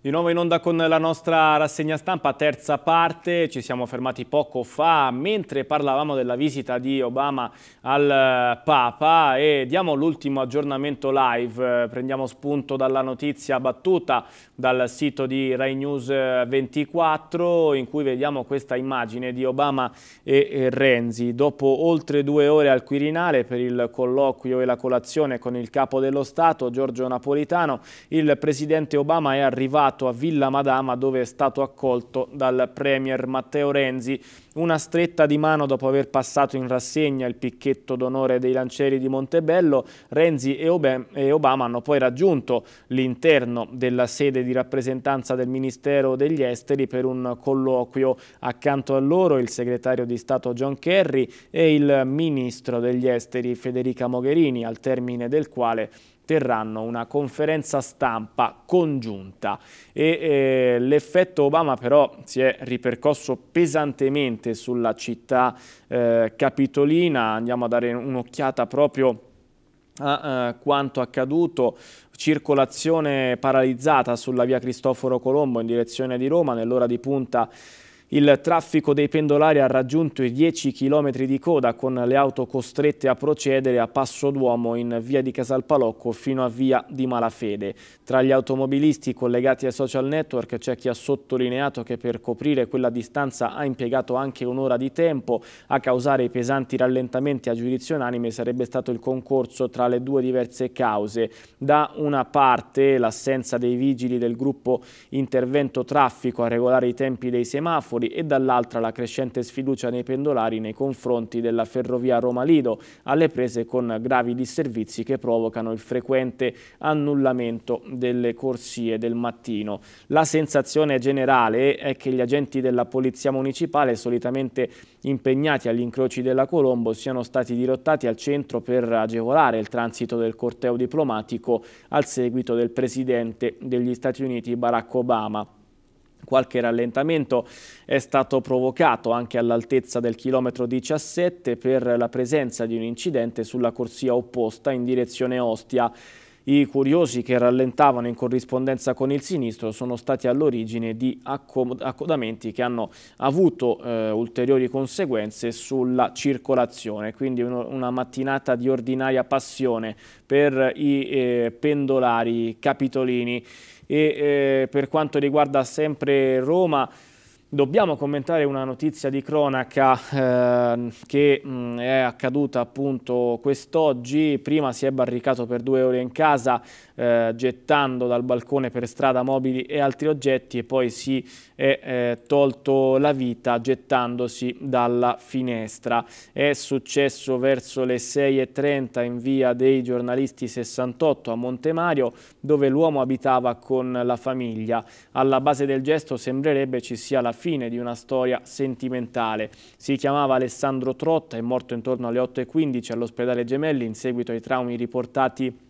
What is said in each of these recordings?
Di nuovo in onda con la nostra rassegna stampa, terza parte, ci siamo fermati poco fa mentre parlavamo della visita di Obama al eh, Papa e diamo l'ultimo aggiornamento live, prendiamo spunto dalla notizia battuta dal sito di Rai News 24 eh, in cui vediamo questa immagine di Obama e Renzi. Dopo oltre due ore al Quirinale per il colloquio e la colazione con il capo dello Stato, Giorgio Napolitano, il presidente Obama è arrivato arrivato a Villa Madama dove è stato accolto dal Premier Matteo Renzi. Una stretta di mano dopo aver passato in rassegna il picchetto d'onore dei lancieri di Montebello, Renzi e Obama hanno poi raggiunto l'interno della sede di rappresentanza del Ministero degli Esteri per un colloquio. Accanto a loro il segretario di Stato John Kerry e il ministro degli Esteri Federica Mogherini, al termine del quale terranno una conferenza stampa congiunta. E, eh, l'effetto Obama però si è ripercosso pesantemente sulla città eh, capitolina, andiamo a dare un'occhiata proprio a eh, quanto accaduto circolazione paralizzata sulla via Cristoforo Colombo in direzione di Roma nell'ora di punta il traffico dei pendolari ha raggiunto i 10 km di coda con le auto costrette a procedere a Passo Duomo in via di Casalpalocco fino a via di Malafede. Tra gli automobilisti collegati ai social network c'è chi ha sottolineato che per coprire quella distanza ha impiegato anche un'ora di tempo. A causare i pesanti rallentamenti a giudizio unanime sarebbe stato il concorso tra le due diverse cause. Da una parte l'assenza dei vigili del gruppo intervento traffico a regolare i tempi dei semafori Napoli e dall'altra la crescente sfiducia nei pendolari nei confronti della ferrovia Roma-Lido, alle prese con gravi disservizi che provocano il frequente annullamento delle corsie del mattino. La sensazione generale è che gli agenti della Polizia Municipale, solitamente impegnati agli incroci della Colombo, siano stati dirottati al centro per agevolare il transito del corteo diplomatico al seguito del Presidente degli Stati Uniti Barack Obama. Qualche rallentamento è stato provocato anche all'altezza del chilometro 17 per la presenza di un incidente sulla corsia opposta in direzione Ostia. I curiosi che rallentavano in corrispondenza con il sinistro sono stati all'origine di accodamenti che hanno avuto eh, ulteriori conseguenze sulla circolazione, quindi uno, una mattinata di ordinaria passione per i eh, pendolari capitolini e eh, per quanto riguarda sempre Roma Dobbiamo commentare una notizia di cronaca eh, che mh, mm, è accaduta appunto quest'oggi. Prima si è barricato per due ore in casa eh, gettando dal balcone per strada mobili e altri oggetti e poi si è eh, tolto la vita gettandosi dalla finestra. È successo verso le 6.30 in via dei giornalisti 68 a Montemario dove l'uomo abitava con la famiglia. Alla base del gesto sembrerebbe ci sia la fine di una storia sentimentale. Si chiamava Alessandro Trotta, è morto intorno alle 8.15 all'ospedale Gemelli in seguito ai traumi riportati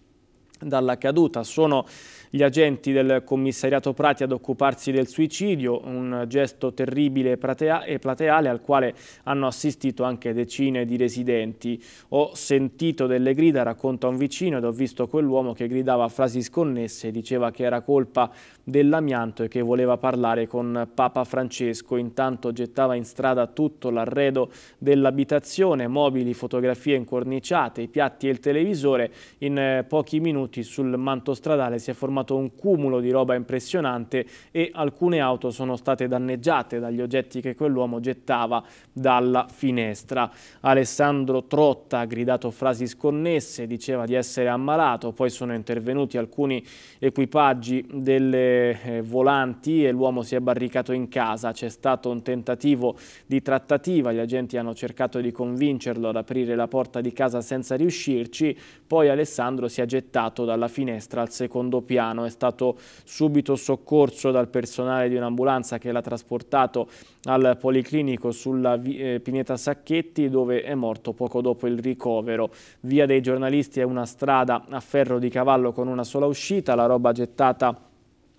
dalla caduta. Sono gli agenti del commissariato Prati ad occuparsi del suicidio, un gesto terribile e plateale al quale hanno assistito anche decine di residenti. Ho sentito delle grida, racconta un vicino, ed ho visto quell'uomo che gridava frasi sconnesse, diceva che era colpa dell'amianto e che voleva parlare con Papa Francesco. Intanto gettava in strada tutto l'arredo dell'abitazione, mobili, fotografie incorniciate, i piatti e il televisore. In eh, pochi minuti sul manto stradale si è formato formato un cumulo di roba impressionante e alcune auto sono state danneggiate dagli oggetti che quell'uomo gettava dalla finestra. Alessandro Trotta ha gridato frasi sconnesse, diceva di essere ammalato, poi sono intervenuti alcuni equipaggi delle eh, volanti e l'uomo si è barricato in casa. C'è stato un tentativo di trattativa, gli agenti hanno cercato di convincerlo ad aprire la porta di casa senza riuscirci, poi Alessandro si è gettato dalla finestra al secondo piano. Milano, è stato subito soccorso dal personale di un'ambulanza che l'ha trasportato al Policlinico sulla eh, Pineta Sacchetti dove è morto poco dopo il ricovero. Via dei giornalisti è una strada a ferro di cavallo con una sola uscita, la roba gettata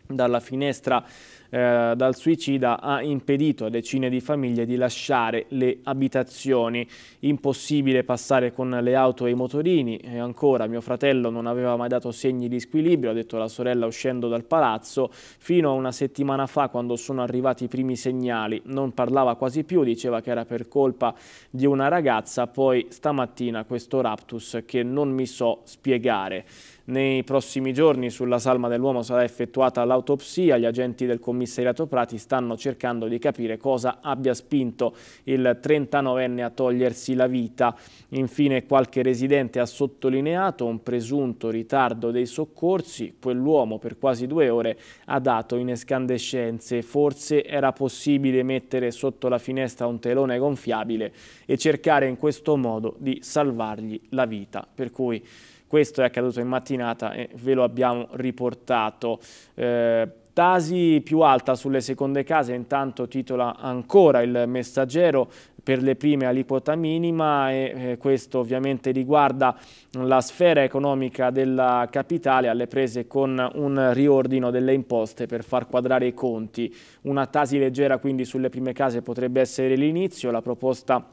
dalla finestra eh, dal suicida ha impedito a decine di famiglie di lasciare le abitazioni. Impossibile passare con le auto e i motorini e ancora mio fratello non aveva mai dato segni di squilibrio, ha detto la sorella uscendo dal palazzo, fino a una settimana fa quando sono arrivati i primi segnali. Non parlava quasi più, diceva che era per colpa di una ragazza, poi stamattina questo raptus che non mi so spiegare. Nei prossimi giorni sulla salma dell'uomo sarà effettuata l'autopsia, gli agenti del comitato commissariato Prati stanno cercando di capire cosa abbia spinto il 39enne a togliersi la vita. Infine qualche residente ha sottolineato un presunto ritardo dei soccorsi, quell'uomo per quasi due ore ha dato in escandescenze, forse era possibile mettere sotto la finestra un telone gonfiabile e cercare in questo modo di salvargli la vita. Per cui questo è accaduto in mattinata e ve lo abbiamo riportato. Eh, Stasi più alta sulle seconde case, intanto titola ancora il messaggero per le prime aliquota minima e eh, questo ovviamente riguarda la sfera economica della capitale alle prese con un riordino delle imposte per far quadrare i conti. Una tasi leggera quindi sulle prime case potrebbe essere l'inizio, la proposta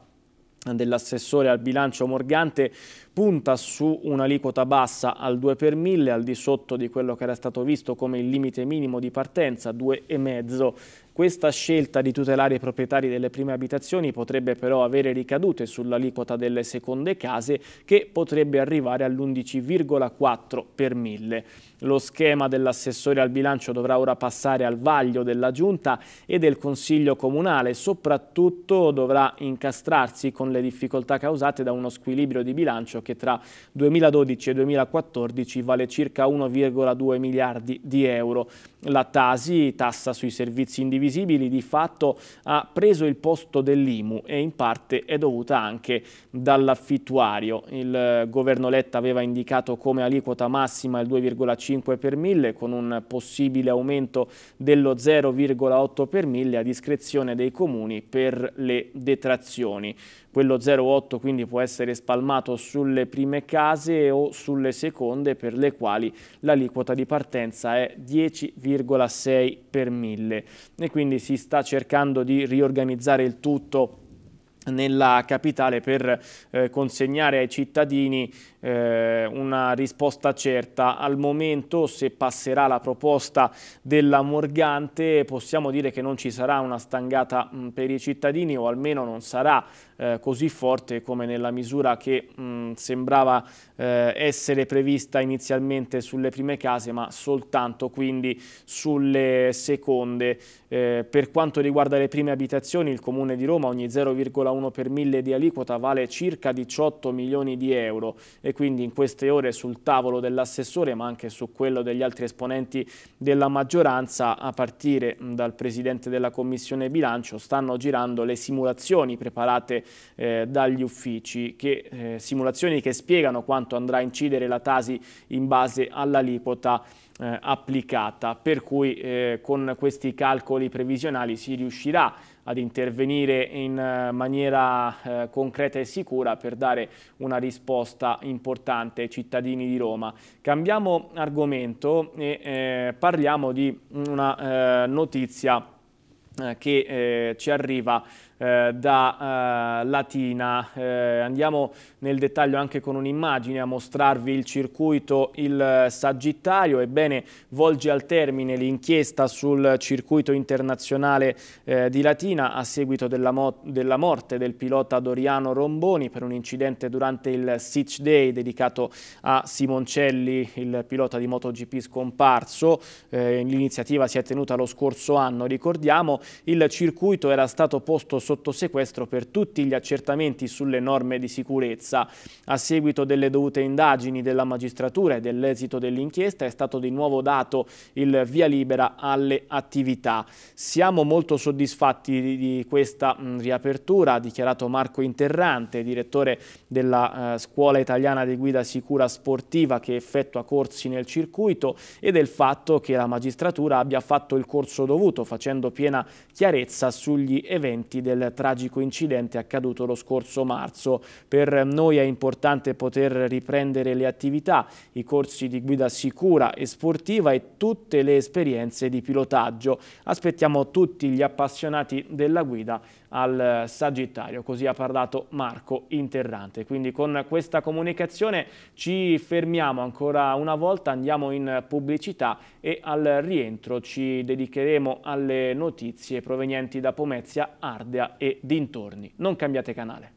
dell'assessore al bilancio Morgante punta su un'aliquota bassa al 2 per 1000, al di sotto di quello che era stato visto come il limite minimo di partenza, 2,5 questa scelta di tutelare i proprietari delle prime abitazioni potrebbe però avere ricadute sull'aliquota delle seconde case che potrebbe arrivare all'11,4 per mille. Lo schema dell'assessore al bilancio dovrà ora passare al vaglio della Giunta e del Consiglio Comunale, soprattutto dovrà incastrarsi con le difficoltà causate da uno squilibrio di bilancio che tra 2012 e 2014 vale circa 1,2 miliardi di euro. La Tasi, tassa sui servizi individuali, previsibili di fatto ha preso il posto dell'IMU e in parte è dovuta anche dall'affittuario. Il eh, governo Letta aveva indicato come aliquota massima il 2,5 per mille con un possibile aumento dello 0,8 per mille a discrezione dei comuni per le detrazioni quello 0,8 quindi può essere spalmato sulle prime case o sulle seconde per le quali l'aliquota di partenza è 10,6 per mille e quindi si sta cercando di riorganizzare il tutto nella capitale per eh, consegnare ai cittadini eh, una risposta certa. Al momento se passerà la proposta della Morgante possiamo dire che non ci sarà una stangata mh, per i cittadini o almeno non sarà eh, così forte come nella misura che mh, mm, sembrava eh, essere prevista inizialmente sulle prime case ma soltanto quindi sulle seconde. Eh, per quanto riguarda le prime abitazioni il Comune di Roma ogni 0,1 per mille di aliquota vale circa 18 milioni di euro e quindi in queste ore sul tavolo dell'assessore ma anche su quello degli altri esponenti della maggioranza a partire mm, dal Presidente della Commissione Bilancio stanno girando le simulazioni preparate eh, dagli uffici, che, eh, simulazioni che spiegano quanto andrà a incidere la Tasi in base all'aliquota eh, applicata, per cui eh, con questi calcoli previsionali si riuscirà ad intervenire in eh, maniera eh, concreta e sicura per dare una risposta importante ai cittadini di Roma. Cambiamo argomento e eh, parliamo di una eh, notizia eh, che ci arriva eh, da eh, Latina. Eh, andiamo nel dettaglio anche con un'immagine a mostrarvi il circuito Il Sagittario. Ebbene, volge al termine l'inchiesta sul circuito internazionale eh, di Latina a seguito della, della morte del pilota Doriano Romboni per un incidente durante il Sitch Day dedicato a Simoncelli, il pilota di MotoGP scomparso. Eh, L'iniziativa si è tenuta lo scorso anno, ricordiamo. Il circuito era stato posto sotto sequestro per tutti gli accertamenti sulle norme di sicurezza. A seguito delle dovute indagini della magistratura e dell'esito dell'inchiesta è stato di nuovo dato il via libera alle attività. Siamo molto soddisfatti di questa riapertura, ha dichiarato Marco Interrante, direttore della eh, Scuola Italiana di Guida Sicura Sportiva che effettua corsi nel circuito e del fatto che la magistratura abbia fatto il corso dovuto facendo piena chiarezza sugli eventi del del tragico incidente accaduto lo scorso marzo. Per noi è importante poter riprendere le attività, i corsi di guida sicura e sportiva e tutte le esperienze di pilotaggio. Aspettiamo tutti gli appassionati della guida al Sagittario, così ha parlato Marco Interrante. Quindi con questa comunicazione ci fermiamo ancora una volta, andiamo in pubblicità e al rientro ci dedicheremo alle notizie provenienti da Pomezia, Ardea e dintorni. Non cambiate canale.